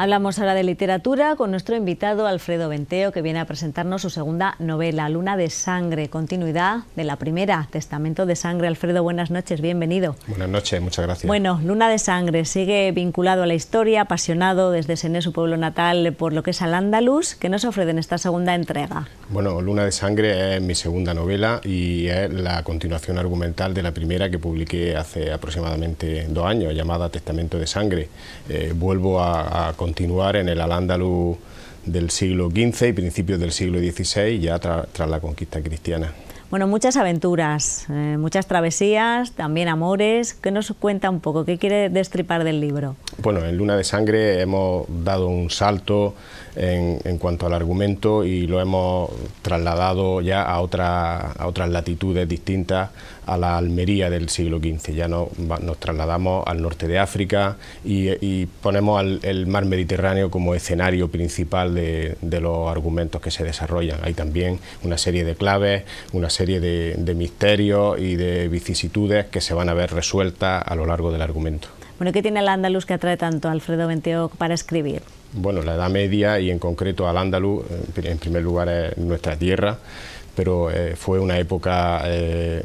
Hablamos ahora de literatura con nuestro invitado Alfredo Venteo, que viene a presentarnos su segunda novela, Luna de Sangre, continuidad de la primera, Testamento de Sangre. Alfredo, buenas noches, bienvenido. Buenas noches, muchas gracias. Bueno, Luna de Sangre sigue vinculado a la historia, apasionado desde Sené, su pueblo natal, por lo que es al Andalus. ¿Qué nos ofrece en esta segunda entrega? Bueno, Luna de Sangre es mi segunda novela y es la continuación argumental de la primera que publiqué hace aproximadamente dos años, llamada Testamento de Sangre. Eh, vuelvo a continuar en el al del siglo XV y principios del siglo XVI, ya tras la conquista cristiana. Bueno, muchas aventuras, eh, muchas travesías, también amores. ¿Qué nos cuenta un poco? ¿Qué quiere destripar del libro? Bueno, en Luna de Sangre hemos dado un salto en, cuanto al argumento y lo hemos trasladado ya a, otra, a otras latitudes distintas a la Almería del siglo XV. Ya no, nos trasladamos al norte de África y, ponemos al, el mar Mediterráneo como escenario principal de, de los argumentos que se desarrollan. Hay también una serie de claves, una serie de, misterios y de vicisitudes que se van a ver resueltas a lo largo del argumento. Bueno, ¿qué tiene el andaluz que atrae tanto a Alfredo Benteoc para escribir? Bueno, la Edad Media y en concreto al andaluz, en primer lugar es nuestra tierra, pero eh, fue una época eh,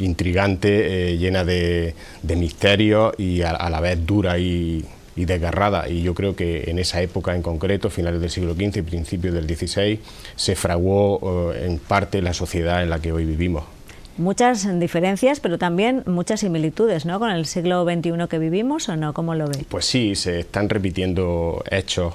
intrigante, eh, llena de, misterios y a la vez dura y y desgarrada y yo creo que en esa época en concreto, finales del siglo XV y principios del XVI, se fraguó eh, en parte la sociedad en la que hoy vivimos. Muchas diferencias, pero también muchas similitudes, ¿no? Con el siglo XXI que vivimos, ¿o no? ¿Cómo lo veis? Pues sí, se están repitiendo hechos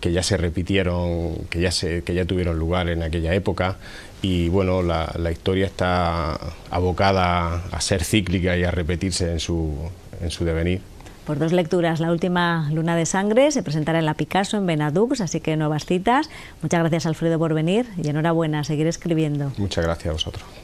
que ya se repitieron, que ya, que ya tuvieron lugar en aquella época y bueno, la, historia está abocada a ser cíclica y a repetirse en su, en su devenir por dos lecturas. La última, Luna de Sangre, se presentará en la Picasso, en Benadux, así que nuevas citas. Muchas gracias, Alfredo, por venir y enhorabuena, seguir escribiendo. Muchas gracias a vosotros.